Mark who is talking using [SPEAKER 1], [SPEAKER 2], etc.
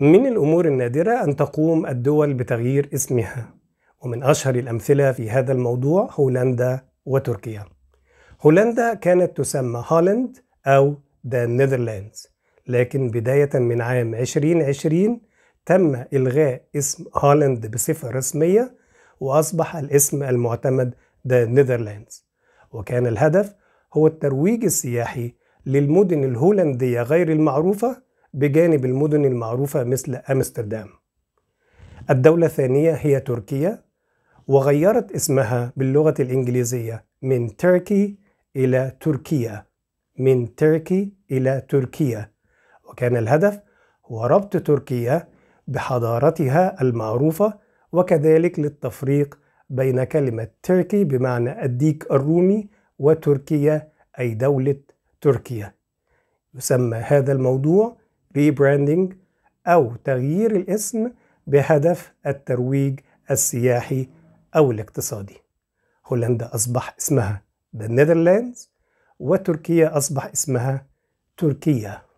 [SPEAKER 1] من الأمور النادرة أن تقوم الدول بتغيير اسمها ومن أشهر الأمثلة في هذا الموضوع هولندا وتركيا هولندا كانت تسمى هولند أو ذا نيذرلاندز لكن بداية من عام 2020 تم إلغاء اسم هولند بصفة رسمية وأصبح الاسم المعتمد ذا نيذرلاندز وكان الهدف هو الترويج السياحي للمدن الهولندية غير المعروفة بجانب المدن المعروفة مثل أمستردام. الدولة الثانية هي تركيا وغيرت اسمها باللغة الإنجليزية من تركي إلى تركيا من تركي إلى تركيا وكان الهدف هو ربط تركيا بحضارتها المعروفة وكذلك للتفريق بين كلمة تركي بمعنى الديك الرومي وتركيا أي دولة تركيا يسمى هذا الموضوع ريبراندنج أو تغيير الاسم بهدف الترويج السياحي أو الاقتصادي هولندا أصبح اسمها The Netherlands وتركيا أصبح اسمها تركيا